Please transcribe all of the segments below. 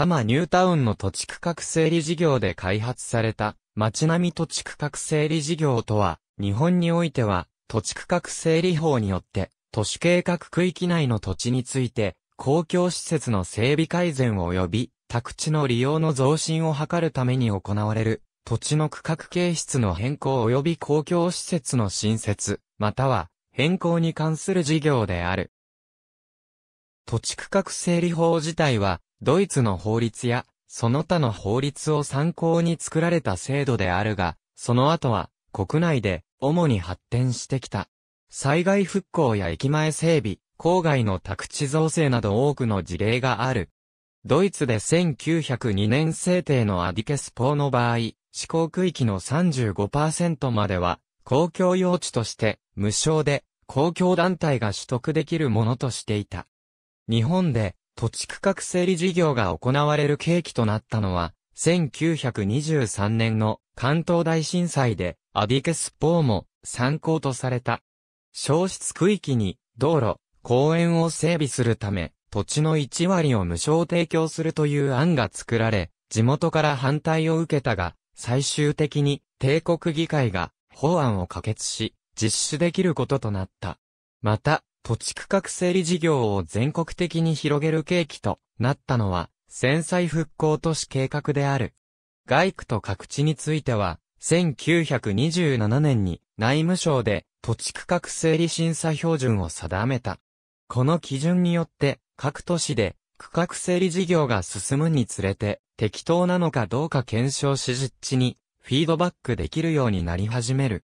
多摩ニュータウンの土地区画整理事業で開発された街並み土地区画整理事業とは、日本においては土地区画整理法によって都市計画区域内の土地について公共施設の整備改善及び宅地の利用の増進を図るために行われる土地の区画形質の変更及び公共施設の新設、または変更に関する事業である。土地区画整理法自体は、ドイツの法律や、その他の法律を参考に作られた制度であるが、その後は、国内で、主に発展してきた。災害復興や駅前整備、郊外の宅地造成など多くの事例がある。ドイツで1902年制定のアディケスポーの場合、施行区域の35%までは、公共用地として、無償で、公共団体が取得できるものとしていた。日本で、土地区画整理事業が行われる契機となったのは、1923年の関東大震災で、アビケスポーも参考とされた。消失区域に道路、公園を整備するため、土地の1割を無償提供するという案が作られ、地元から反対を受けたが、最終的に帝国議会が法案を可決し、実施できることとなった。また、土地区画整理事業を全国的に広げる契機となったのは、戦災復興都市計画である。外区と各地については、1927年に内務省で土地区画整理審査標準を定めた。この基準によって、各都市で区画整理事業が進むにつれて、適当なのかどうか検証し実地にフィードバックできるようになり始める。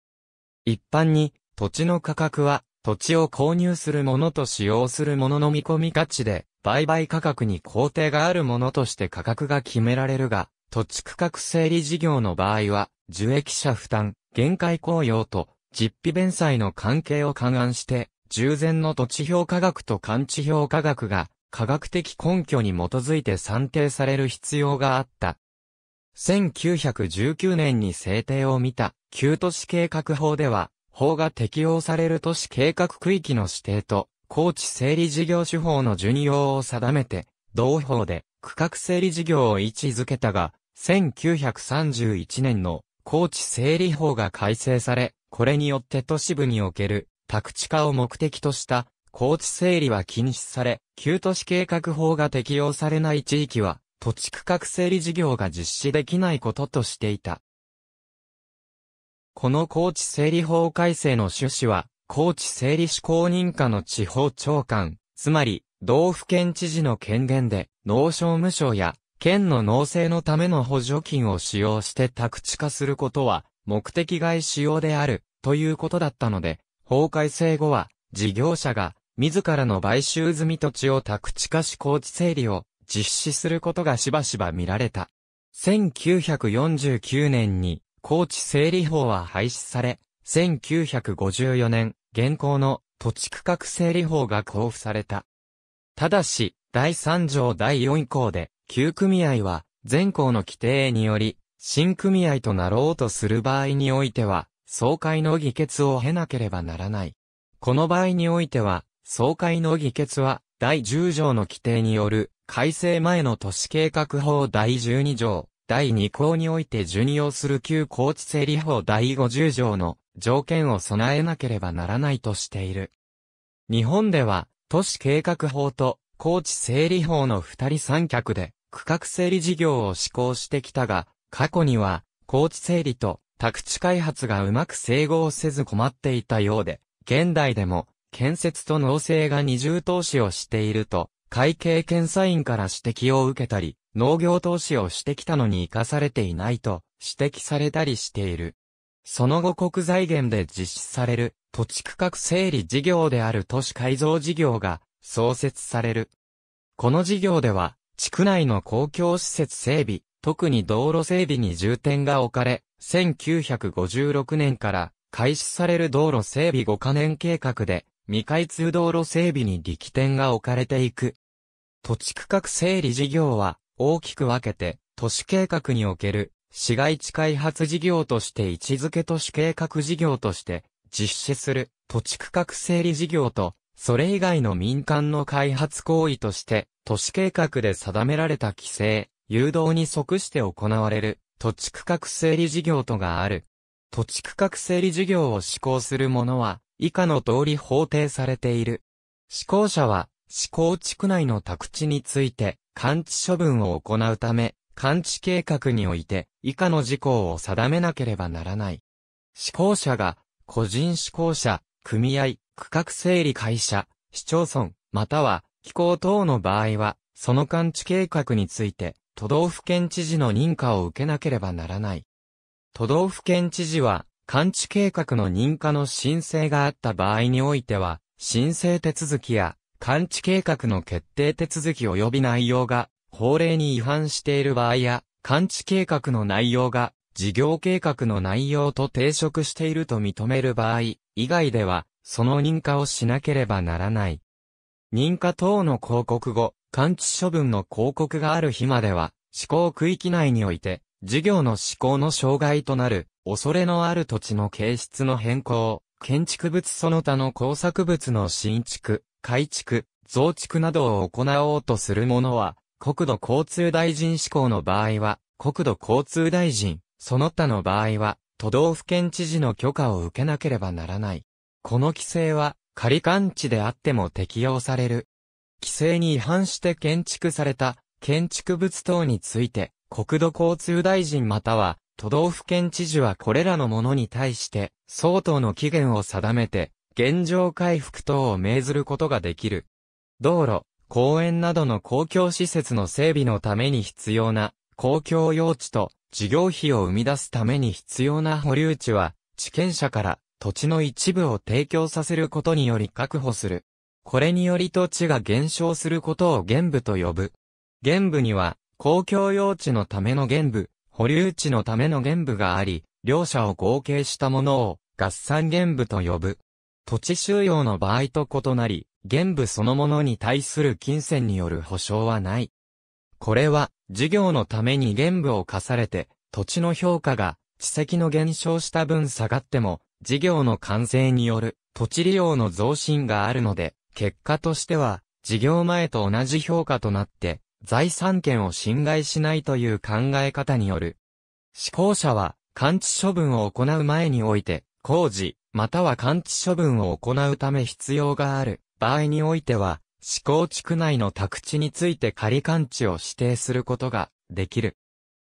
一般に、土地の価格は土地を購入するものと使用するものの見込み価値で、売買価格に工程があるものとして価格が決められるが、土地区画整理事業の場合は、受益者負担、限界公用と、実費弁済の関係を勘案して、従前の土地評価額と勘地評価額が、科学的根拠に基づいて算定される必要があった。1919年に制定を見た、旧都市計画法では、法が適用される都市計画区域の指定と、高地整理事業手法の順用を定めて、同法で区画整理事業を位置づけたが、1931年の高地整理法が改正され、これによって都市部における宅地化を目的とした高地整理は禁止され、旧都市計画法が適用されない地域は、土地区画整理事業が実施できないこととしていた。この高知整理法改正の趣旨は、高知整理士公認下の地方長官、つまり、道府県知事の権限で、農商務省や、県の農政のための補助金を使用して宅地化することは、目的外使用である、ということだったので、法改正後は、事業者が、自らの買収済み土地を宅地化し高地整理を実施することがしばしば見られた。1949年に高知整理法は廃止され、1954年、現行の土地区画整理法が交付された。ただし、第3条第4項で、旧組合は、全項の規定により、新組合となろうとする場合においては、総会の議決を経なければならない。この場合においては、総会の議決は、第10条の規定による、改正前の都市計画法第12条、第2項において順用する旧高知整理法第50条の条件を備えなければならないとしている。日本では、都市計画法と高知整理法の二人三脚で区画整理事業を施行してきたが、過去には高知整理と宅地開発がうまく整合せず困っていたようで、現代でも建設と農政が二重投資をしていると会計検査院から指摘を受けたり、農業投資をしてきたのに活かされていないと指摘されたりしている。その後国財源で実施される土地区画整理事業である都市改造事業が創設される。この事業では、地区内の公共施設整備、特に道路整備に重点が置かれ、1956年から開始される道路整備5カ年計画で、未開通道路整備に力点が置かれていく。土地区画整理事業は、大きく分けて、都市計画における、市街地開発事業として位置づけ都市計画事業として、実施する土地区画整理事業と、それ以外の民間の開発行為として、都市計画で定められた規制、誘導に即して行われる、土地区画整理事業とがある。土地区画整理事業を施行する者は、以下の通り法定されている。施行者は、市考地区内の宅地について、完治処分を行うため、完治計画において、以下の事項を定めなければならない。施行者が、個人施行者、組合、区画整理会社、市町村、または、機構等の場合は、その勘置計画について、都道府県知事の認可を受けなければならない。都道府県知事は、完治計画の認可の申請があった場合においては、申請手続きや完治計画の決定手続き及び内容が法令に違反している場合や、完治計画の内容が事業計画の内容と抵触していると認める場合以外では、その認可をしなければならない。認可等の広告後、完治処分の広告がある日までは、施行区域内において、事業の施行の障害となる、恐れのある土地の形質の変更、建築物その他の工作物の新築、改築、増築などを行おうとする者は、国土交通大臣志向の場合は、国土交通大臣、その他の場合は、都道府県知事の許可を受けなければならない。この規制は、仮関地であっても適用される。規制に違反して建築された建築物等について、国土交通大臣または都道府県知事はこれらのものに対して、相当の期限を定めて、現状回復等を命ずることができる。道路、公園などの公共施設の整備のために必要な公共用地と事業費を生み出すために必要な保留地は、地権者から土地の一部を提供させることにより確保する。これにより土地が減少することを原部と呼ぶ。原部には、公共用地のための原部、保留地のための原部があり、両者を合計したものを合算原部と呼ぶ。土地収用の場合と異なり、原部そのものに対する金銭による保証はない。これは、事業のために原部を課されて、土地の評価が、地籍の減少した分下がっても、事業の完成による土地利用の増進があるので、結果としては、事業前と同じ評価となって、財産権を侵害しないという考え方による。施行者は、完知処分を行う前において、工事、または完治処分を行うため必要がある場合においては、施行地区内の宅地について仮完治を指定することができる。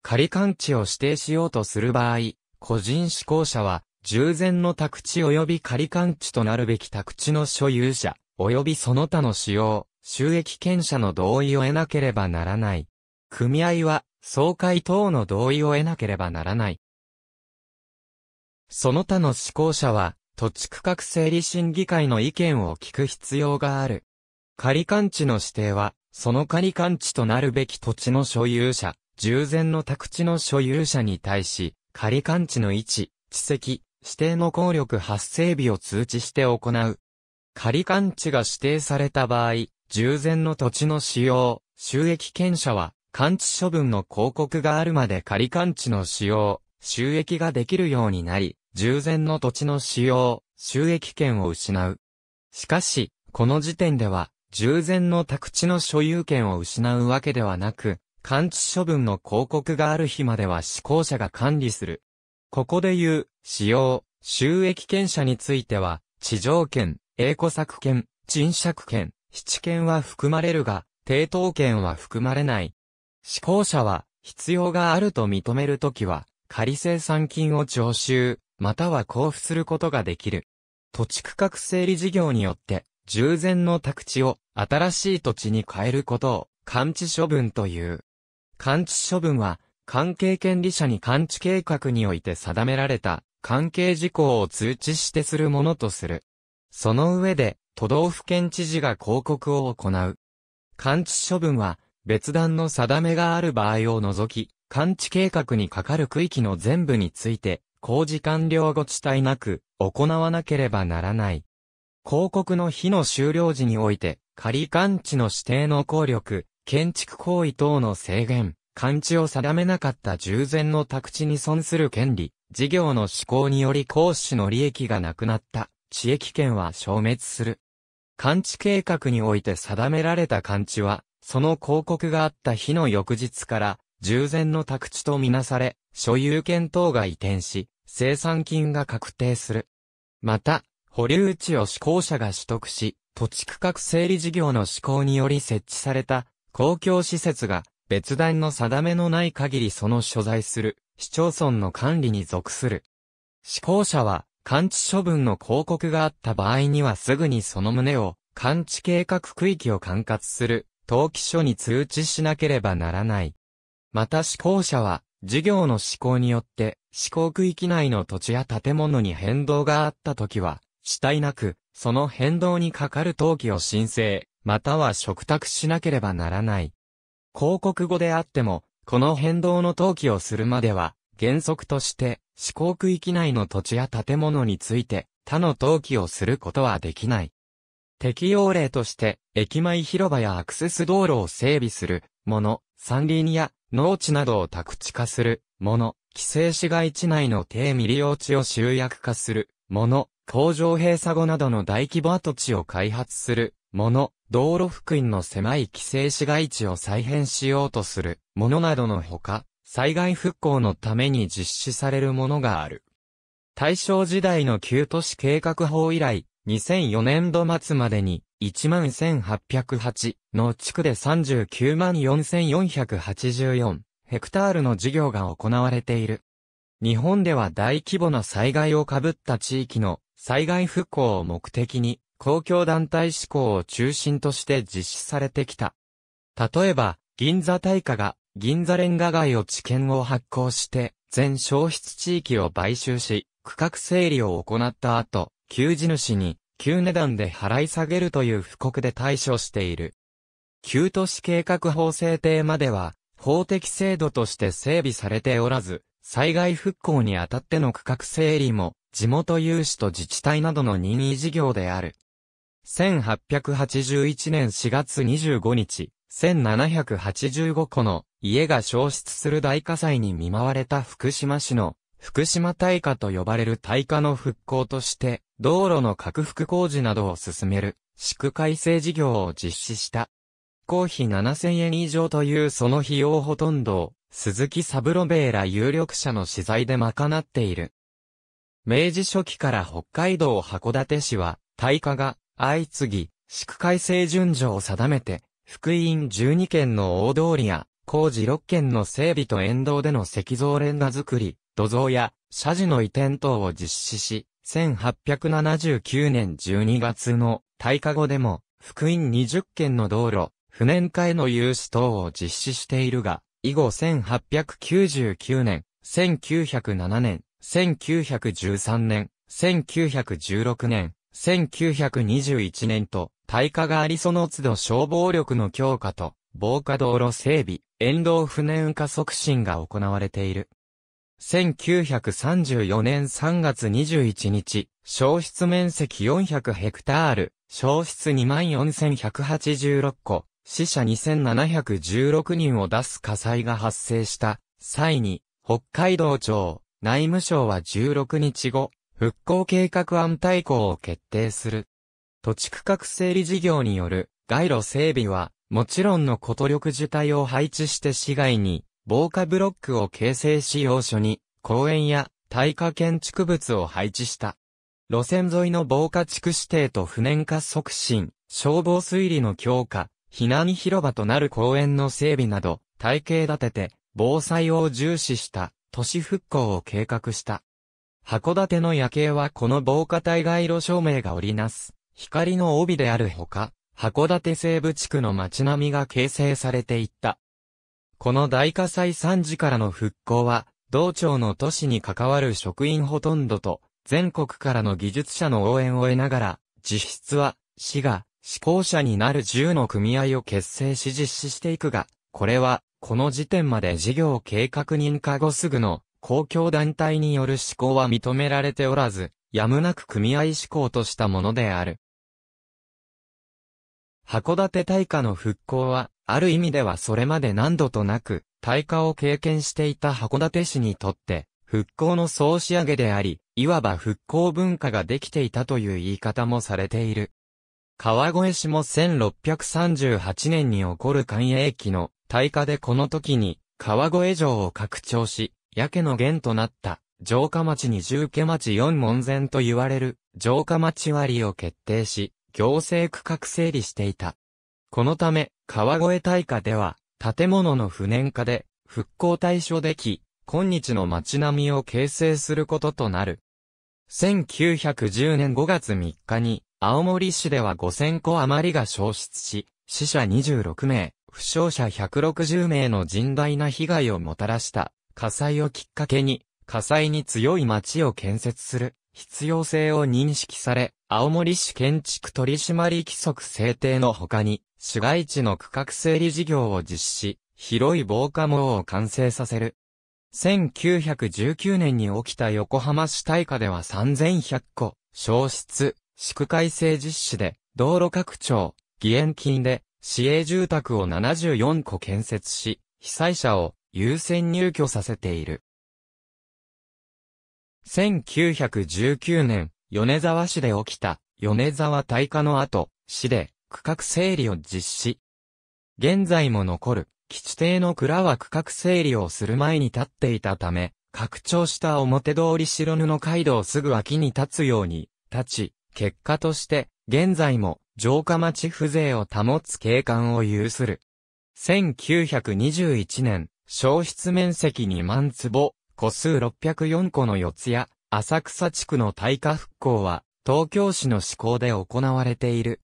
仮完治を指定しようとする場合、個人施行者は、従前の宅地及び仮完治となるべき宅地の所有者、及びその他の使用、収益権者の同意を得なければならない。組合は、総会等の同意を得なければならない。その他の施行者は、土地区画整理審議会の意見を聞く必要がある。仮勘地の指定は、その仮勘地となるべき土地の所有者、従前の宅地の所有者に対し、仮勘地の位置、地籍、指定の効力発生日を通知して行う。仮勘地が指定された場合、従前の土地の使用、収益権者は、勘地処分の広告があるまで仮勘地の使用、収益ができるようになり、従前の土地の使用、収益権を失う。しかし、この時点では、従前の宅地の所有権を失うわけではなく、完治処分の広告がある日までは施行者が管理する。ここで言う、使用、収益権者については、地上権、栄古作権、賃借権、七権は含まれるが、抵当権は含まれない。施行者は、必要があると認めるときは、仮生産金を徴収、または交付することができる。土地区画整理事業によって、従前の宅地を新しい土地に変えることを、勘置処分という。勘置処分は、関係権利者に勘置計画において定められた、関係事項を通知してするものとする。その上で、都道府県知事が広告を行う。勘置処分は、別段の定めがある場合を除き、勘置計画にかかる区域の全部について、工事完了後地帯なく、行わなければならない。広告の日の終了時において、仮勘地の指定の効力、建築行為等の制限、勘地を定めなかった従前の宅地に損する権利、事業の施行により講師の利益がなくなった、地域権は消滅する。勘地計画において定められた勘地は、その広告があった日の翌日から、従前の宅地とみなされ、所有権等が移転し、生産金が確定する。また、保留地を施行者が取得し、土地区画整理事業の施行により設置された公共施設が別段の定めのない限りその所在する市町村の管理に属する。施行者は、完知処分の広告があった場合にはすぐにその旨を、完知計画区域を管轄する、登記書に通知しなければならない。また施行者は、事業の施行によって、施行区域内の土地や建物に変動があったときは、主体なく、その変動にかかる登記を申請、または嘱託しなければならない。広告語であっても、この変動の登記をするまでは、原則として、施行区域内の土地や建物について、他の登記をすることはできない。適用例として、駅前広場やアクセス道路を整備する、もの、山林や農地などを宅地化する、もの、規制市街地内の低未利用地を集約化する、もの、工場閉鎖後などの大規模跡地を開発する、もの、道路付近の狭い規制市街地を再編しようとする、ものなどのほか、災害復興のために実施されるものがある。大正時代の旧都市計画法以来、2004年度末までに、11808の地区で394,484ヘクタールの事業が行われている。日本では大規模な災害をかぶった地域の災害復興を目的に公共団体志向を中心として実施されてきた。例えば、銀座大火が銀座レンガ街を地検を発行して全消失地域を買収し、区画整理を行った後、給仕主に旧値段で払い下げるという布告で対処している。旧都市計画法制定までは、法的制度として整備されておらず、災害復興にあたっての区画整理も、地元有志と自治体などの任意事業である。1881年4月25日、1785個の家が消失する大火災に見舞われた福島市の福島大火と呼ばれる大火の復興として、道路の拡幅工事などを進める、市区改正事業を実施した。公費7000円以上というその費用ほとんどを、鈴木サブロベーら有力者の資材で賄っている。明治初期から北海道函館市は、大火が相次ぎ、市区改正順序を定めて、福音院12県の大通りや、工事6県の整備と沿道での石像レンガ作り、土蔵や社寺の移転等を実施し、1879年12月の大火後でも、福音20件の道路、不燃化への融資等を実施しているが、以後1899年、1907年、1913年、1916年、1921年と、大火がありその都度消防力の強化と、防火道路整備、沿道不燃化促進が行われている。1934年3月21日、消失面積400ヘクタール、消失24186個、死者2716人を出す火災が発生した際に、北海道庁、内務省は16日後、復興計画案対抗を決定する。土地区画整理事業による街路整備は、もちろんのこと力自体を配置して市外に防火ブロックを形成し要所に、公園や耐火建築物を配置した。路線沿いの防火地区指定と不燃化促進、消防推理の強化、避難広場となる公園の整備など、体系立てて、防災を重視した都市復興を計画した。函館の夜景はこの防火帯街路照明が織りなす、光の帯であるほか、函館西部地区の街並みが形成されていった。この大火災惨事からの復興は、道庁の都市に関わる職員ほとんどと、全国からの技術者の応援を得ながら、実質は、市が、施行者になる10の組合を結成し実施していくが、これは、この時点まで事業計画認可後すぐの公共団体による施行は認められておらず、やむなく組合施行としたものである。函館大火の復興は、ある意味ではそれまで何度となく、大化を経験していた函館市にとって、復興の総仕上げであり、いわば復興文化ができていたという言い方もされている。川越市も1638年に起こる官営期の大化でこの時に川越城を拡張し、やけの源となった城下町に住家町四門前と言われる城下町割を決定し、行政区画整理していた。このため、川越大火では、建物の不燃化で、復興対処でき、今日の街並みを形成することとなる。1910年5月3日に、青森市では5000個余りが消失し、死者26名、負傷者160名の甚大な被害をもたらした、火災をきっかけに、火災に強い街を建設する必要性を認識され、青森市建築取締規則制定の他に、市街地の区画整理事業を実施、広い防火網を完成させる。1919年に起きた横浜市大火では3100個、消失、市区改正実施で、道路拡張、義援金で、市営住宅を74個建設し、被災者を優先入居させている。1919年、米沢市で起きた、米沢大火の後、市で、区画整理を実施。現在も残る基地邸の蔵は区画整理をする前に立っていたため、拡張した表通り白布街道すぐ脇に立つように立ち、結果として現在も城下町風情を保つ景観を有する。1921年、消失面積2万坪、個数604個の四谷、浅草地区の耐火復興は、東京市の施行で行われている。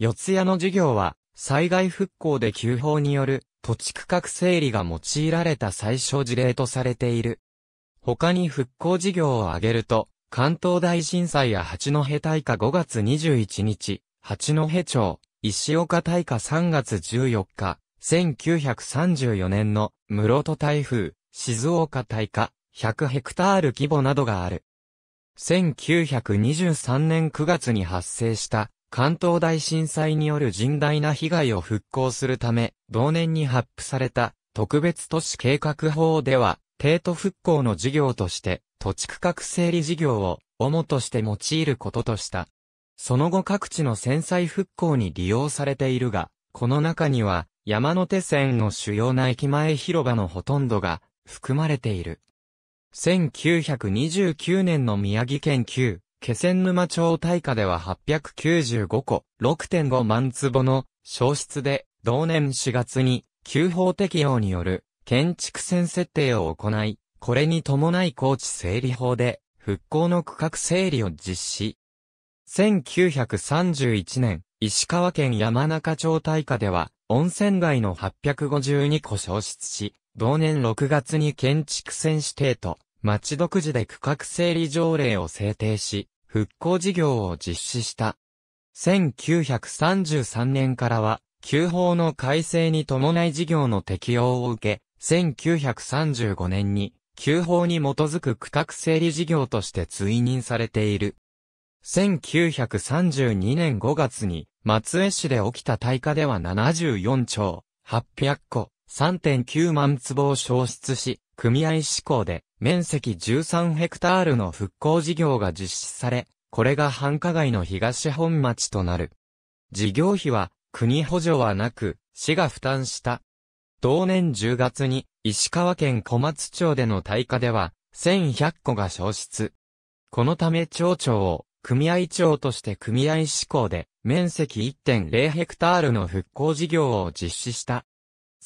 四谷の事業は、災害復興で急報による土地区画整理が用いられた最小事例とされている。他に復興事業を挙げると、関東大震災や八戸大火5月21日、八戸町、石岡大火3月14日、1934年の室戸台風、静岡大火、100ヘクタール規模などがある。1923年9月に発生した関東大震災による甚大な被害を復興するため、同年に発布された特別都市計画法では、帝都復興の事業として、土地区画整理事業を主として用いることとした。その後各地の戦災復興に利用されているが、この中には山手線の主要な駅前広場のほとんどが含まれている。1929年の宮城県旧気仙沼町大火では895個、6.5万坪の焼失で、同年4月に、旧法適用による建築線設定を行い、これに伴い高地整理法で、復興の区画整理を実施。1931年、石川県山中町大火では、温泉街の852個消失し、同年6月に建築線指定と町独自で区画整理条例を制定し、復興事業を実施した。1933年からは、旧法の改正に伴い事業の適用を受け、1935年に、旧法に基づく区画整理事業として追認されている。1932年5月に、松江市で起きた大火では74兆800個、3.9万坪を消失し、組合志向で面積13ヘクタールの復興事業が実施され、これが繁華街の東本町となる。事業費は国補助はなく、市が負担した。同年10月に石川県小松町での大火では1100個が消失。このため町長を組合長として組合志向で面積1.0ヘクタールの復興事業を実施した。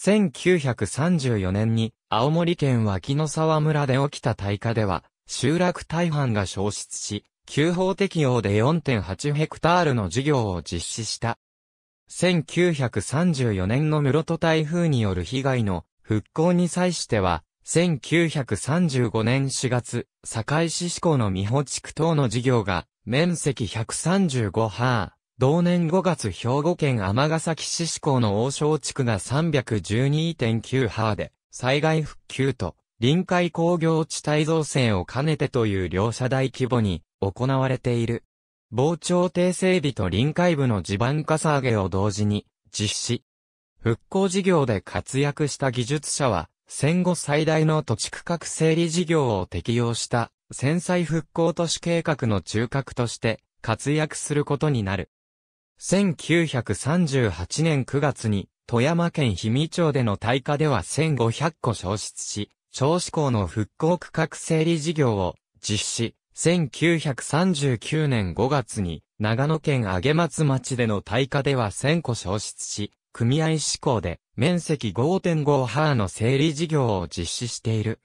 1934年に青森県脇野沢村で起きた大火では、集落大半が消失し、旧法適用で4.8ヘクタールの事業を実施した。1934年の室戸台風による被害の復興に際しては、1935年4月、堺市志向の美保地区等の事業が、面積135ハ同年5月兵庫県尼崎市志向の王将地区が312.9ハーで、災害復旧と、臨海工業地帯造成を兼ねてという両社大規模に行われている。防潮堤整備と臨海部の地盤かさ上げを同時に実施。復興事業で活躍した技術者は、戦後最大の土地区画整理事業を適用した、戦災復興都市計画の中核として活躍することになる。1938年9月に、富山県氷見町での大火では1500個消失し、長子校の復興区画整理事業を実施。1939年5月に、長野県上松町での大火では1000個消失し、組合志向で面積5.5ハーの整理事業を実施している。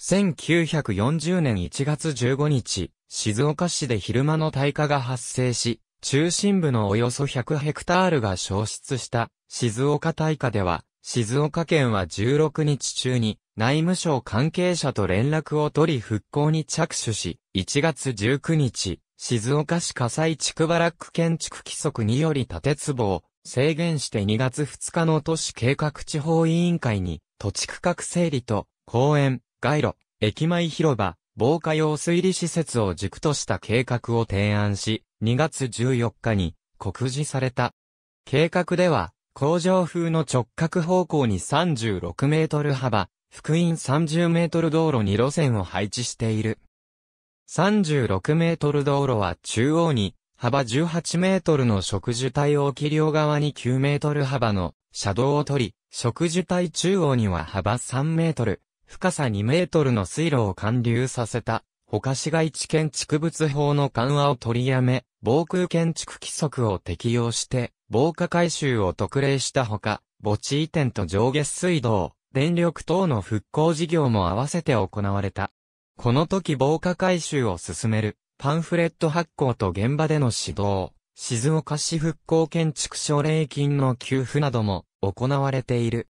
1940年1月15日、静岡市で昼間の大火が発生し、中心部のおよそ100ヘクタールが消失した静岡大火では、静岡県は16日中に内務省関係者と連絡を取り復興に着手し、1月19日、静岡市火災地区バラック建築規則により建壺を制限して2月2日の都市計画地方委員会に土地区画整理と公園、街路、駅前広場、防火用水利施設を軸とした計画を提案し、2月14日に告示された。計画では、工場風の直角方向に36メートル幅、福音30メートル道路に路線を配置している。36メートル道路は中央に、幅18メートルの植樹帯を起両側に9メートル幅の車道を取り、植樹帯中央には幅3メートル、深さ2メートルの水路を貫流させた、他市街地建築物法の緩和を取りやめ、防空建築規則を適用して、防火改修を特例したほか、墓地移転と上下水道、電力等の復興事業も合わせて行われた。この時防火改修を進める、パンフレット発行と現場での指導、静岡市復興建築奨励金の給付なども行われている。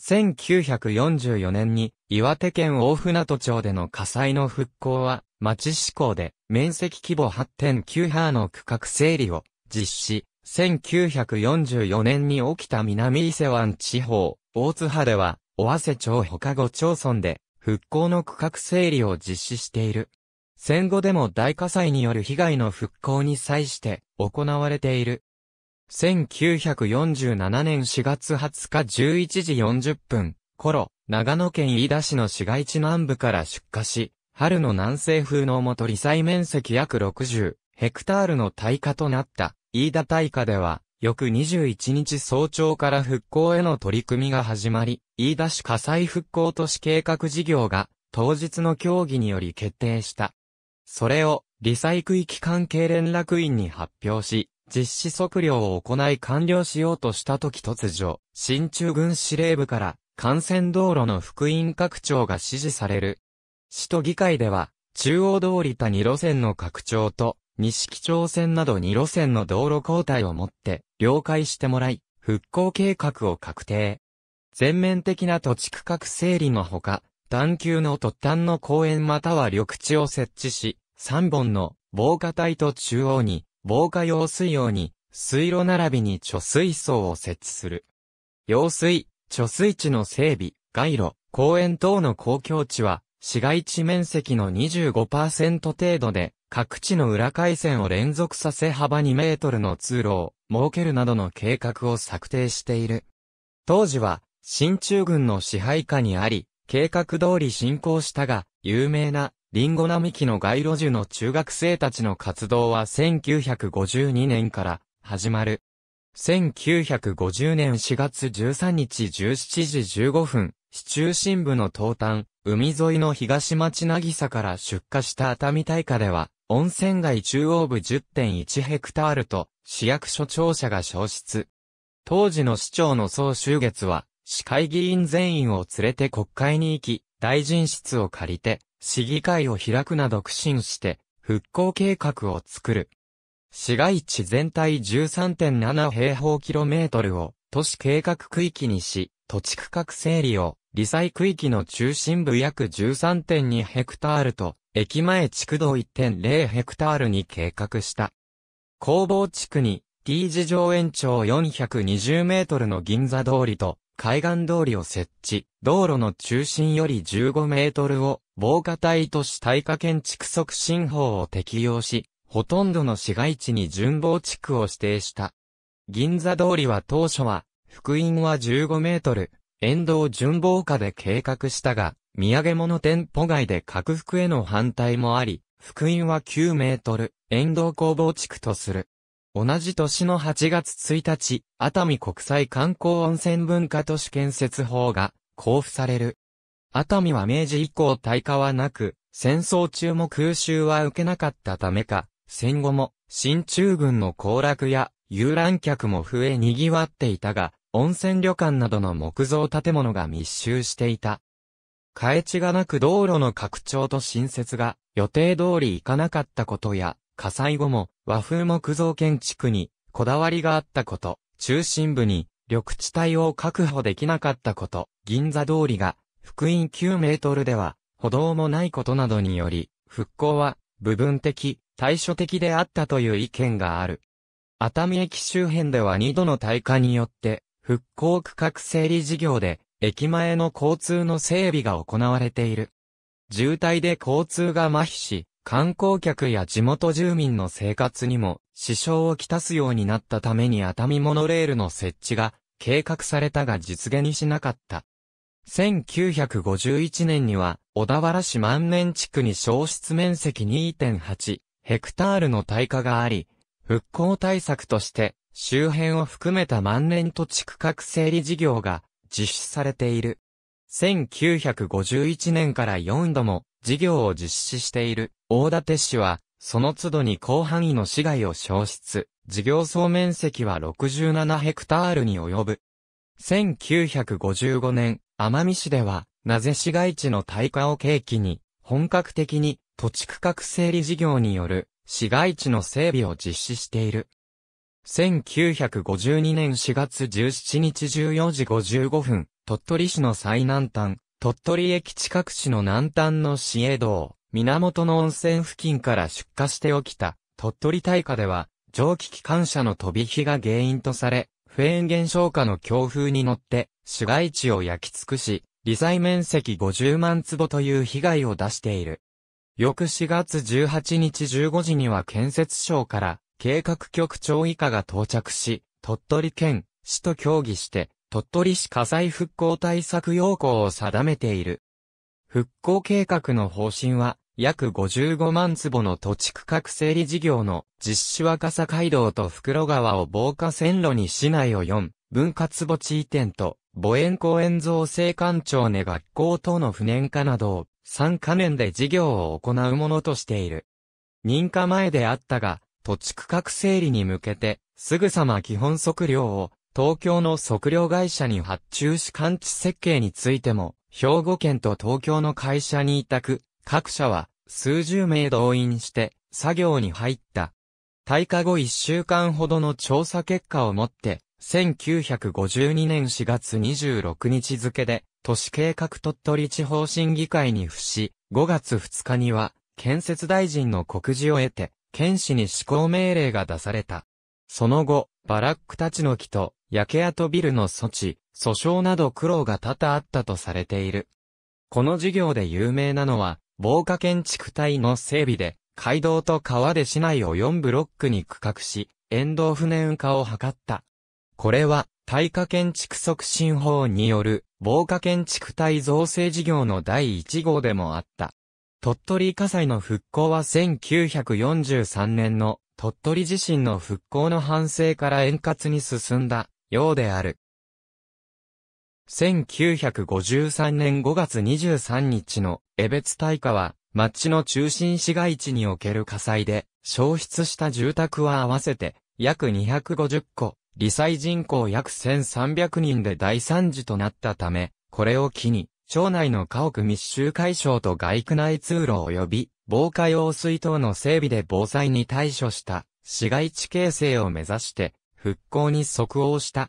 1944年に岩手県大船渡町での火災の復興は町志向で面積規模8.9ハーの区画整理を実施。1944年に起きた南伊勢湾地方、大津波では、尾鷲町他5町村で復興の区画整理を実施している。戦後でも大火災による被害の復興に際して行われている1947年4月20日11時40分頃、長野県飯田市の市街地南部から出火し、春の南西風のもと理災面積約60ヘクタールの大火となった飯田大火では、翌21日早朝から復興への取り組みが始まり、飯田市火災復興都市計画事業が当日の協議により決定した。それを、リサイ区域関係連絡員に発表し、実施測量を行い完了しようとした時突如、新中軍司令部から幹線道路の福音拡張が指示される。市と議会では、中央通り他2路線の拡張と、西錦町線など2路線の道路交代をもって、了解してもらい、復興計画を確定。全面的な土地区画整理のほか、段丘の突端の公園または緑地を設置し、3本の防火帯と中央に防火用水用に、水路並びに貯水槽を設置する。用水、貯水池の整備、街路、公園等の公共地は、市街地面積の25%程度で、各地の裏回線を連続させ幅2メートルの通路を設けるなどの計画を策定している。当時は、新中軍の支配下にあり、計画通り進行したが、有名なリンゴ並木の街路樹の中学生たちの活動は1952年から始まる。1950年4月13日17時15分、市中心部の東端、海沿いの東町渚から出荷した熱海大火では、温泉街中央部10.1ヘクタールと、市役所庁舎が消失。当時の市長の総集月は、市会議員全員を連れて国会に行き、大臣室を借りて、市議会を開くなど苦心して、復興計画を作る。市街地全体13.7平方キロメートルを都市計画区域にし、土地区画整理を、理災区域の中心部約13.2ヘクタールと、駅前地区道1.0ヘクタールに計画した。工房地区に T 字上延長420メートルの銀座通りと海岸通りを設置、道路の中心より15メートルを防火帯都市耐火建築促進法を適用し、ほとんどの市街地に順防地区を指定した。銀座通りは当初は、福音は15メートル、沿道順防下で計画したが、土産物店舗外で拡幅への反対もあり、福音は9メートル、沿道工房地区とする。同じ年の8月1日、熱海国際観光温泉文化都市建設法が交付される。熱海は明治以降大化はなく、戦争中も空襲は受けなかったためか、戦後も、新中軍の降落や遊覧客も増え賑わっていたが、温泉旅館などの木造建物が密集していた。替え地がなく道路の拡張と新設が予定通りいかなかったことや、火災後も和風木造建築にこだわりがあったこと、中心部に緑地帯を確保できなかったこと、銀座通りが福音9メートルでは、歩道もないことなどにより、復興は、部分的、対処的であったという意見がある。熱海駅周辺では2度の耐火によって、復興区画整理事業で、駅前の交通の整備が行われている。渋滞で交通が麻痺し、観光客や地元住民の生活にも支障をきたすようになったために熱海モノレールの設置が計画されたが実現にしなかった。1951年には、小田原市万年地区に消失面積2.8ヘクタールの大火があり、復興対策として、周辺を含めた万年土地区画整理事業が実施されている。1951年から4度も事業を実施している大館市は、その都度に広範囲の市街を消失、事業総面積は67ヘクタールに及ぶ。1955年、奄美市では、なぜ市街地の大火を契機に、本格的に土地区画整理事業による市街地の整備を実施している。1952年4月17日14時55分、鳥取市の最南端、鳥取駅近く市の南端の市営道、源の温泉付近から出火して起きた、鳥取大火では、蒸気機関車の飛び火が原因とされ、フェーン現象下の強風に乗って、市街地を焼き尽くし、理財面積50万坪という被害を出している。翌4月18日15時には建設省から計画局長以下が到着し、鳥取県、市と協議して、鳥取市火災復興対策要項を定めている。復興計画の方針は、約55万坪の土地区画整理事業の実施若狭街道と袋川を防火線路に市内を4、分割墓地移転と、母園公園造成官庁ね学校等の不燃化などを、参カ年で事業を行うものとしている。認可前であったが、土地区画整理に向けて、すぐさま基本測量を、東京の測量会社に発注し完治設計についても、兵庫県と東京の会社に委託、各社は数十名動員して作業に入った。退化後一週間ほどの調査結果をもって、1952年4月26日付で、都市計画鳥取地方審議会に付し、5月2日には、建設大臣の告示を得て、県市に施行命令が出された。その後、バラックたちの木と、焼け跡ビルの措置、訴訟など苦労が多々あったとされている。この事業で有名なのは、防火建築体の整備で、街道と川で市内を4ブロックに区画し、沿道不燃化を図ったこれは、大火建築促進法による、防火建築体造成事業の第1号でもあった。鳥取火災の復興は1943年の鳥取地震の復興の反省から円滑に進んだようである。1953年5月23日の江別大火は町の中心市街地における火災で消失した住宅は合わせて約250戸理災人口約1300人で大惨事となったため、これを機に、町内の家屋密集解消と外区内通路及び、防火用水等の整備で防災に対処した、市街地形成を目指して、復興に即応した。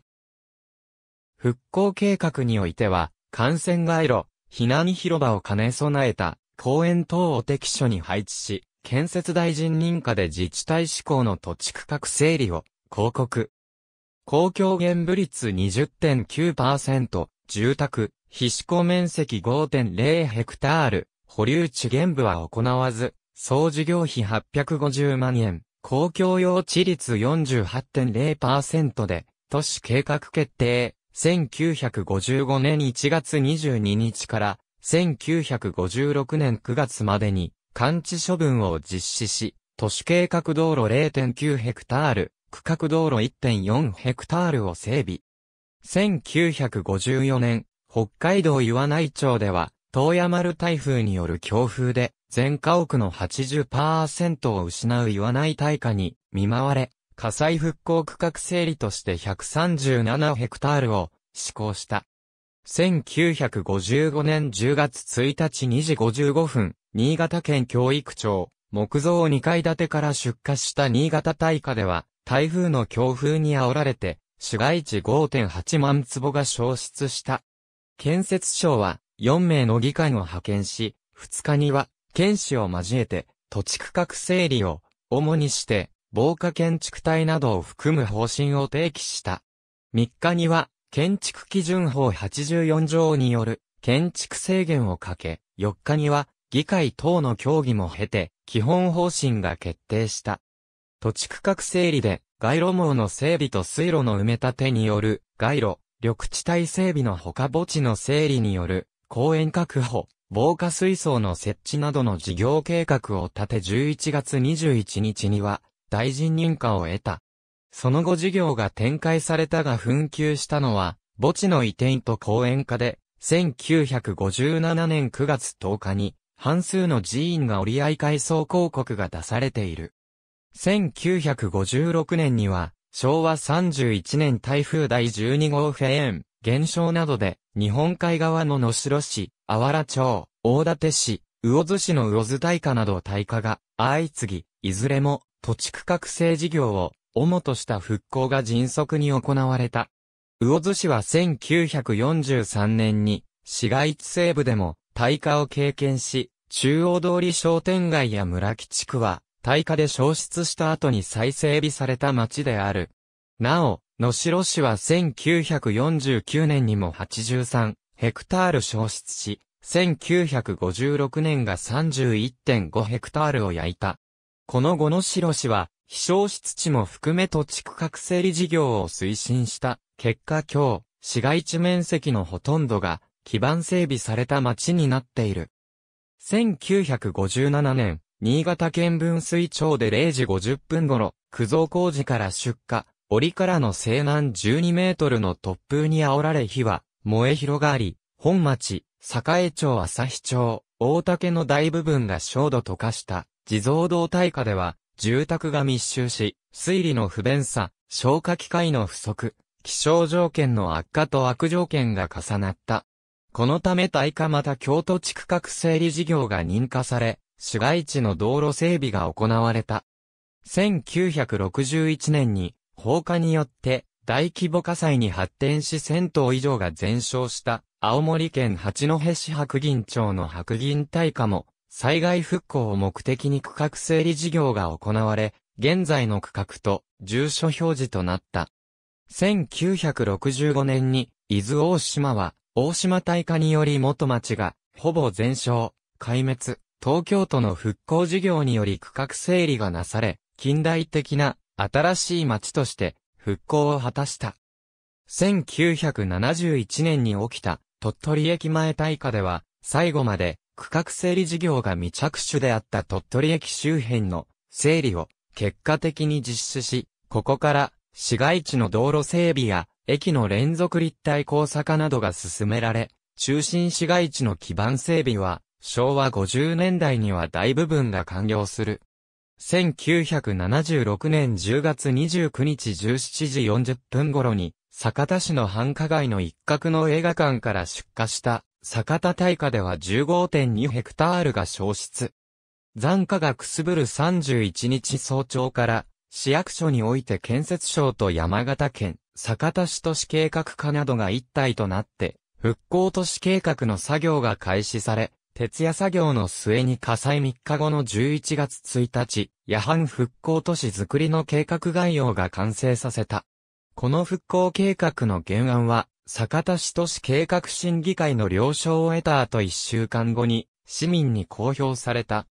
復興計画においては、感染街路、避難広場を兼ね備えた、公園等を適所に配置し、建設大臣認可で自治体志向の土地区画整理を、広告、公共現部率20.9%、住宅、非施工面積5.0ヘクタール、保留地現部は行わず、総事業費850万円、公共用地率48.0%で、都市計画決定、1955年1月22日から、1956年9月までに、完治処分を実施し、都市計画道路0.9ヘクタール、区画道路1.4ヘクタールを整備。1954年、北海道岩内町では、東山る台風による強風で、全家屋の80%を失う岩内大火に見舞われ、火災復興区画整理として137ヘクタールを施行した。1955年10月1日2時55分、新潟県教育庁、木造2階建てから出火した新潟大火では、台風の強風に煽られて、市街地5.8万坪が消失した。建設省は4名の議官を派遣し、2日には県市を交えて土地区画整理を主にして防火建築体などを含む方針を提起した。3日には建築基準法84条による建築制限をかけ、4日には議会等の協議も経て基本方針が決定した。土地区画整理で、街路網の整備と水路の埋め立てによる、街路、緑地帯整備の他墓地の整理による、公園確保、防火水槽の設置などの事業計画を立て11月21日には、大臣認可を得た。その後事業が展開されたが紛糾したのは、墓地の移転と公園化で、1957年9月10日に、半数の寺院が折り合い改装広告が出されている。1956年には、昭和31年台風第12号フェーン、減少などで、日本海側の野城市、あわら町、大館市、魚津市の魚津大化など大化が相次ぎ、いずれも土地区画制事業を主とした復興が迅速に行われた。魚津市は1943年に市街地西部でも大化を経験し、中央通り商店街や村木地区は大火で消失した後に再整備された町である。なお、野城市は1949年にも83ヘクタール消失し、1956年が31.5ヘクタールを焼いた。この後野城市は、非消失地も含め土地区画整理事業を推進した結果今日、市街地面積のほとんどが基盤整備された町になっている。1957年、新潟県分水町で0時50分頃、九造工事から出火、折からの西南12メートルの突風に煽られ火は燃え広がり、本町、栄町日町、大竹の大部分が焦土溶かした地蔵道大火では、住宅が密集し、水利の不便さ、消火機械の不足、気象条件の悪化と悪条件が重なった。このため大火また京都地区各整理事業が認可され、市街地の道路整備が行われた。1961年に放火によって大規模火災に発展し1000棟以上が全焼した青森県八戸市白銀町の白銀大火も災害復興を目的に区画整理事業が行われ、現在の区画と住所表示となった。1965年に伊豆大島は大島大火により元町がほぼ全焼、壊滅。東京都の復興事業により区画整理がなされ、近代的な新しい街として復興を果たした。1971年に起きた鳥取駅前大火では、最後まで区画整理事業が未着手であった鳥取駅周辺の整理を結果的に実施し、ここから市街地の道路整備や駅の連続立体交差化などが進められ、中心市街地の基盤整備は昭和50年代には大部分が完了する。1976年10月29日17時40分頃に、酒田市の繁華街の一角の映画館から出火した酒田大火では15.2ヘクタールが消失。残価がくすぶる31日早朝から、市役所において建設省と山形県、酒田市都市計画課などが一体となって、復興都市計画の作業が開始され、徹夜作業の末に火災3日後の11月1日、夜半復興都市づくりの計画概要が完成させた。この復興計画の原案は、坂田市都市計画審議会の了承を得た後1週間後に、市民に公表された。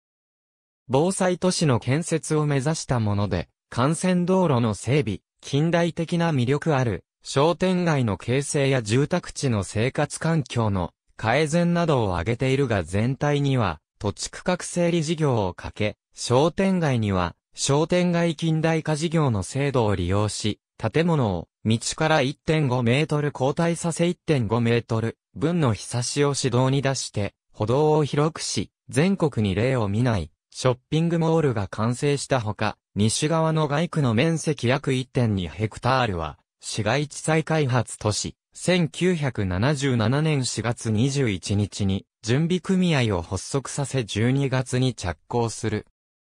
防災都市の建設を目指したもので、幹線道路の整備、近代的な魅力ある、商店街の形成や住宅地の生活環境の改善などを挙げているが全体には、土地区画整理事業をかけ、商店街には、商店街近代化事業の制度を利用し、建物を、道から1.5メートル交代させ1.5メートル、分の日差しを指導に出して、歩道を広くし、全国に例を見ない、ショッピングモールが完成したほか、西側の外区の面積約1.2ヘクタールは、市街地再開発都市、1977年4月21日に準備組合を発足させ12月に着工する。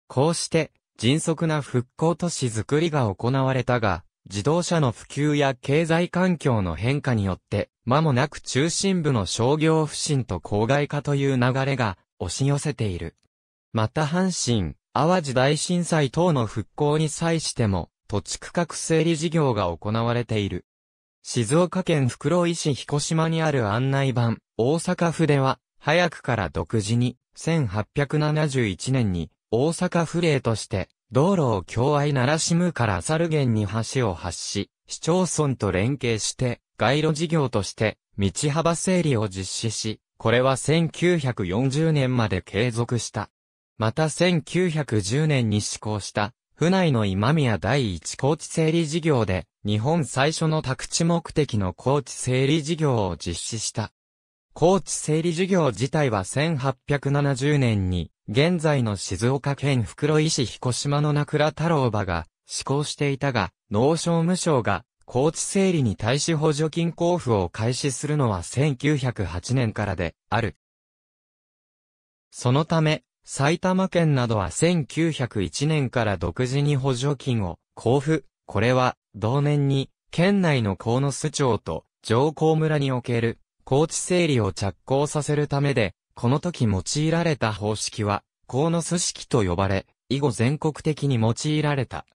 こうして、迅速な復興都市づくりが行われたが、自動車の普及や経済環境の変化によって、間もなく中心部の商業不振と郊外化という流れが押し寄せている。また阪神、淡路大震災等の復興に際しても、土地区画整理事業が行われている。静岡県袋井市彦島にある案内板、大阪府では、早くから独自に、1871年に、大阪府令として、道路を京愛ならしむから猿源に橋を発し、市町村と連携して、街路事業として、道幅整理を実施し、これは1940年まで継続した。また1910年に施行した、府内の今宮第一高地整理事業で、日本最初の宅地目的の高地整理事業を実施した。高地整理事業自体は1870年に、現在の静岡県袋井市彦島の名倉太郎場が施行していたが、農商務省が高地整理に対し補助金交付を開始するのは1908年からである。そのため、埼玉県などは1901年から独自に補助金を交付。これは同年に、県内の河野須町と上皇村における、高地整理を着工させるためで、この時用いられた方式は、河野須式と呼ばれ、以後全国的に用いられた。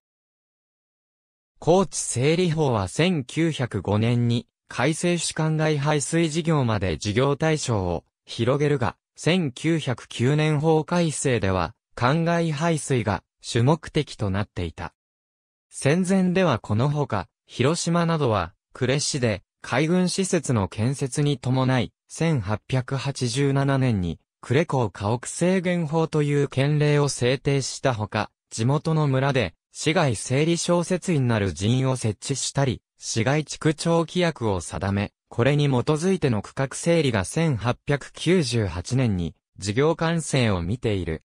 高地整理法は1905年に、改正主管外排水事業まで事業対象を広げるが、1909年法改正では、管外排水が主目的となっていた。戦前ではこのほか、広島などは、呉市で、海軍施設の建設に伴い、1887年に、呉港家屋制限法という県令を制定したほか、地元の村で、市外整理小説員なる人員を設置したり、市街地区長規約を定め、これに基づいての区画整理が1898年に事業完成を見ている。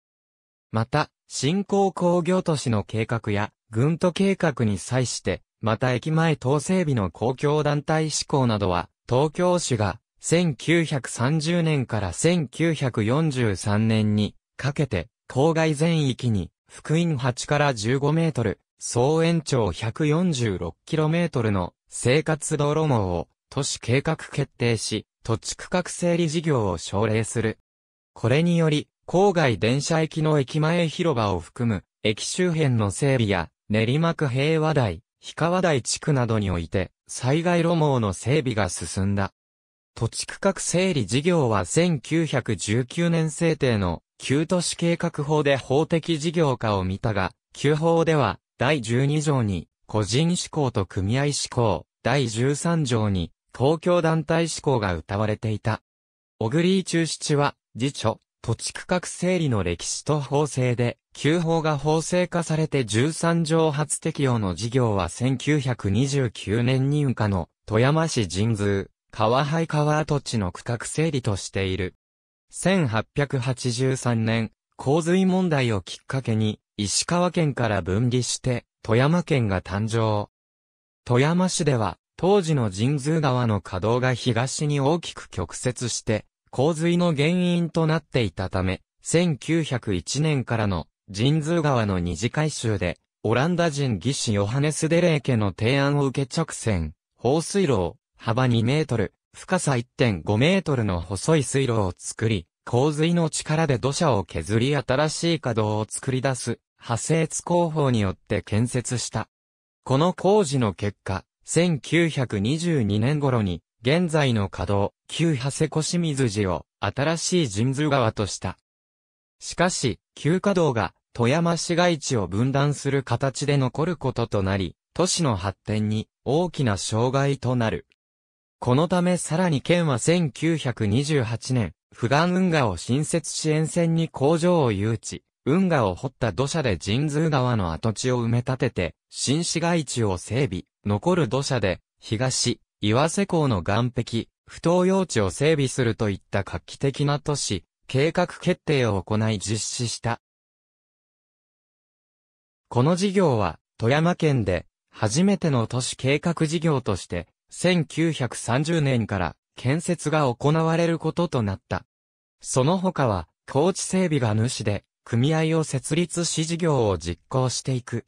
また、新興工業都市の計画や軍都計画に際して、また駅前等整備の公共団体志向などは、東京市が1930年から1943年にかけて、郊外全域に、福音8から15メートル、総延長1 4 6トルの生活道路網を都市計画決定し、土地区画整理事業を奨励する。これにより、郊外電車駅の駅前広場を含む、駅周辺の整備や、練馬区平和台、氷川台地区などにおいて、災害路網の整備が進んだ。土地区画整理事業は1919年制定の旧都市計画法で法的事業化を見たが、旧法では第12条に個人志向と組合志向、第13条に東京団体志向が謳われていた。小栗中七は、次長、土地区画整理の歴史と法制で、旧法が法制化されて13条初適用の事業は1929年認可の富山市神通、川廃川跡地の区画整理としている。1883年、洪水問題をきっかけに、石川県から分離して、富山県が誕生。富山市では、当時の神通川の稼働が東に大きく曲折して、洪水の原因となっていたため、1901年からの神通川の二次改修で、オランダ人技師ヨハネス・デレー家の提案を受け直線、放水路を幅2メートル、深さ1.5メートルの細い水路を作り、洪水の力で土砂を削り新しい稼働を作り出す、派生津工法によって建設した。この工事の結果、1922年頃に現在の稼働、旧長谷小清水寺を新しい神通川とした。しかし、旧稼働が富山市街地を分断する形で残ることとなり、都市の発展に大きな障害となる。このためさらに県は1928年、不岸運河を新設支援線に工場を誘致、運河を掘った土砂で神通川の跡地を埋め立てて、新市街地を整備、残る土砂で、東、岩瀬港の岸壁、不当用地を整備するといった画期的な都市、計画決定を行い実施した。この事業は、富山県で、初めての都市計画事業として、1930年から建設が行われることとなった。その他は、高地整備が主で、組合を設立し事業を実行していく。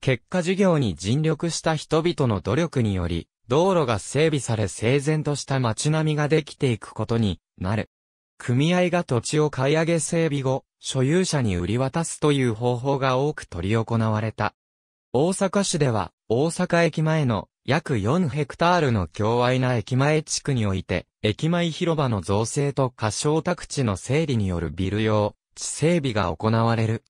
結果事業に尽力した人々の努力により、道路が整備され整然とした街並みができていくことになる。組合が土地を買い上げ整備後、所有者に売り渡すという方法が多く取り行われた。大阪市では、大阪駅前の約4ヘクタールの狭愛な駅前地区において、駅前広場の造成と過小宅地の整理によるビル用、地整備が行われる。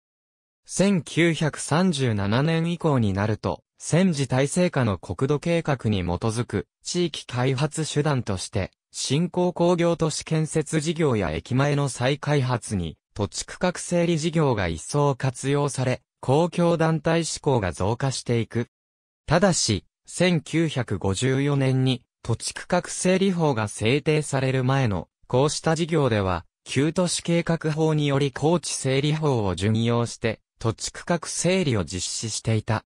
1937年以降になると、戦時体制下の国土計画に基づく地域開発手段として、新興工業都市建設事業や駅前の再開発に、土地区画整理事業が一層活用され、公共団体志向が増加していく。ただし、1954年に土地区画整理法が制定される前の、こうした事業では、旧都市計画法により高地整理法を順用して、土地区画整理を実施していた。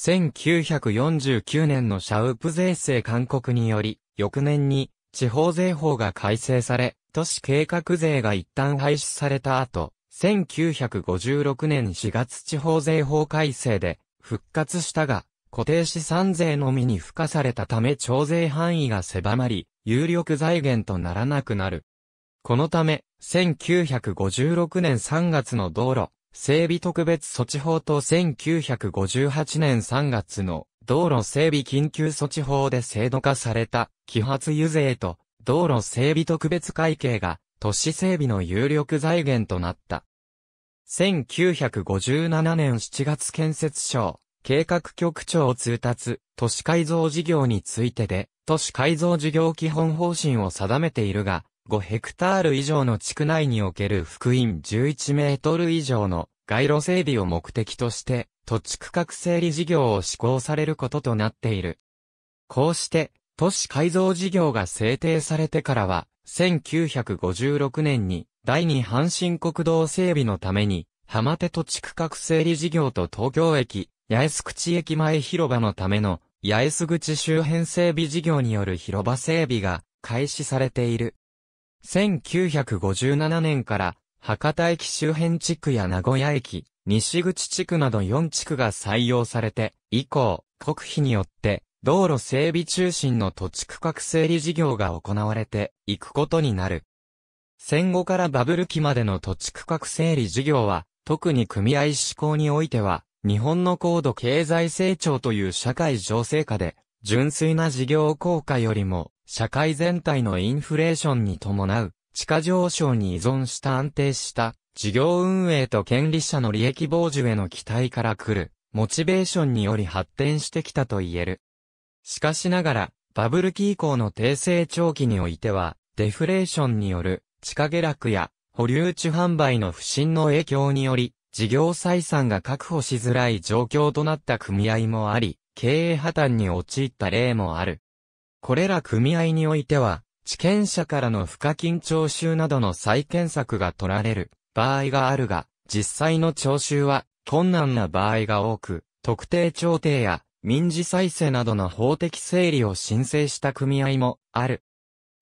1949年のシャウプ税制勧告により、翌年に地方税法が改正され、都市計画税が一旦廃止された後、1956年4月地方税法改正で復活したが、固定資産税のみに付加されたため徴税範囲が狭まり、有力財源とならなくなる。このため、1956年3月の道路、整備特別措置法と1958年3月の道路整備緊急措置法で制度化された、揮発油税と道路整備特別会計が都市整備の有力財源となった。1957年7月建設省、計画局長を通達、都市改造事業についてで、都市改造事業基本方針を定めているが、5ヘクタール以上の地区内における福音11メートル以上の街路整備を目的として、土地区画整理事業を施行されることとなっている。こうして、都市改造事業が制定されてからは、1956年に第二阪神国道整備のために、浜手土地区画整理事業と東京駅、八重洲口駅前広場のための八重洲口周辺整備事業による広場整備が開始されている。1957年から博多駅周辺地区や名古屋駅、西口地区など4地区が採用されて、以降、国費によって道路整備中心の土地区画整理事業が行われていくことになる。戦後からバブル期までの土地区画整理事業は、特に組合志向においては、日本の高度経済成長という社会情勢下で、純粋な事業効果よりも、社会全体のインフレーションに伴う、地価上昇に依存した安定した、事業運営と権利者の利益傍受への期待から来る、モチベーションにより発展してきたと言える。しかしながら、バブル期以降の低成長期においては、デフレーションによる、地下下落や、保留地販売の不振の影響により、事業採算が確保しづらい状況となった組合もあり、経営破綻に陥った例もある。これら組合においては、地権者からの賦課金徴収などの再検索が取られる場合があるが、実際の徴収は困難な場合が多く、特定調停や民事再生などの法的整理を申請した組合もある。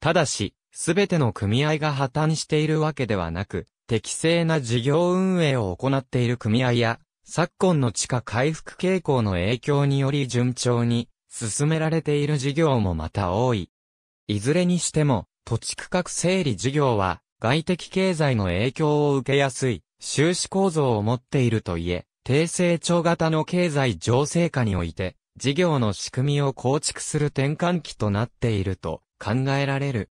ただし、すべての組合が破綻しているわけではなく、適正な事業運営を行っている組合や、昨今の地価回復傾向の影響により順調に進められている事業もまた多い。いずれにしても、土地区画整理事業は外的経済の影響を受けやすい収支構造を持っているといえ、低成長型の経済情勢下において、事業の仕組みを構築する転換期となっていると考えられる。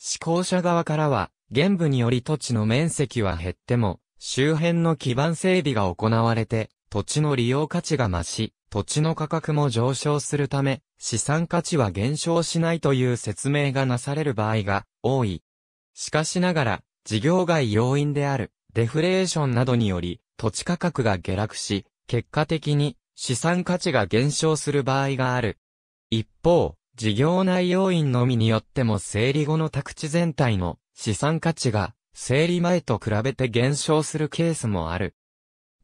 施行者側からは、現部により土地の面積は減っても、周辺の基盤整備が行われて、土地の利用価値が増し、土地の価格も上昇するため、資産価値は減少しないという説明がなされる場合が多い。しかしながら、事業外要因であるデフレーションなどにより、土地価格が下落し、結果的に資産価値が減少する場合がある。一方、事業内要因のみによっても整理後の宅地全体の資産価値が生理前と比べて減少するケースもある。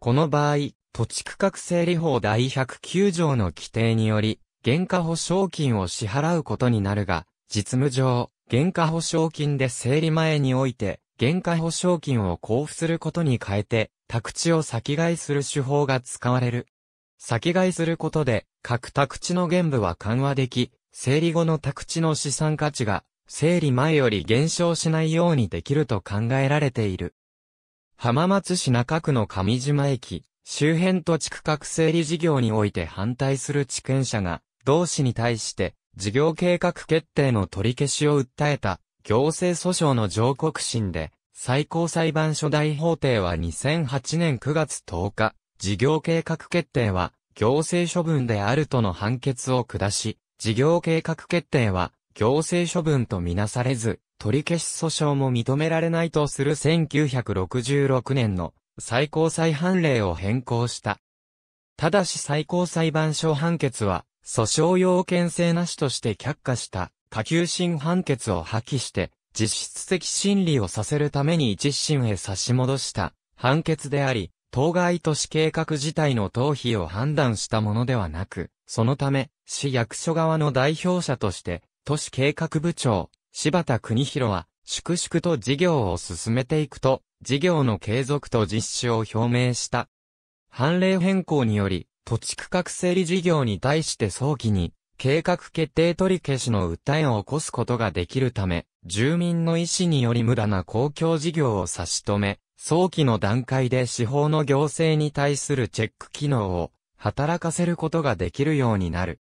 この場合、土地区画整理法第109条の規定により、原価保証金を支払うことになるが、実務上、原価保証金で整理前において、原価保証金を交付することに変えて、宅地を先買いする手法が使われる。先買いすることで、各宅地の現部は緩和でき、整理後の宅地の資産価値が生理前より減少しないようにできると考えられている。浜松市中区の上島駅、周辺土地区画整理事業において反対する地権者が、同市に対して、事業計画決定の取り消しを訴えた、行政訴訟の上告審で、最高裁判所大法廷は2008年9月10日、事業計画決定は、行政処分であるとの判決を下し、事業計画決定は、行政処分とみなされず、取り消し訴訟も認められないとする1966年の最高裁判例を変更した。ただし最高裁判所判決は、訴訟要件性なしとして却下した下級審判決を破棄して、実質的審理をさせるために一審へ差し戻した判決であり、当該都市計画自体の逃避を判断したものではなく、そのため、市役所側の代表者として、都市計画部長、柴田国広は、粛々と事業を進めていくと、事業の継続と実施を表明した。判例変更により、土地区画整理事業に対して早期に、計画決定取り消しの訴えを起こすことができるため、住民の意思により無駄な公共事業を差し止め、早期の段階で司法の行政に対するチェック機能を働かせることができるようになる。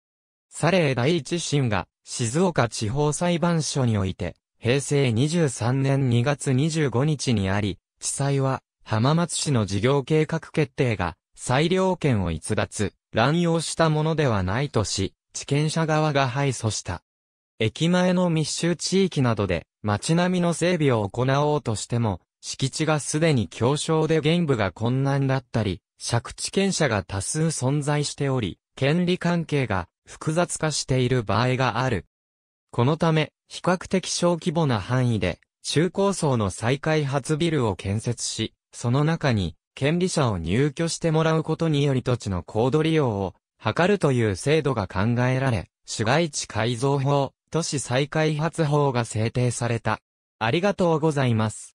サレー第一審が静岡地方裁判所において、平成23年2月25日にあり、地裁は、浜松市の事業計画決定が、裁量権を逸脱、乱用したものではないとし、地権者側が敗訴した。駅前の密集地域などで、街並みの整備を行おうとしても、敷地がすでに強小で玄部が困難だったり、借地権者が多数存在しており、権利関係が複雑化している場合がある。このため、比較的小規模な範囲で、中高層の再開発ビルを建設し、その中に、権利者を入居してもらうことにより土地の高度利用を図るという制度が考えられ、市街地改造法、都市再開発法が制定された。ありがとうございます。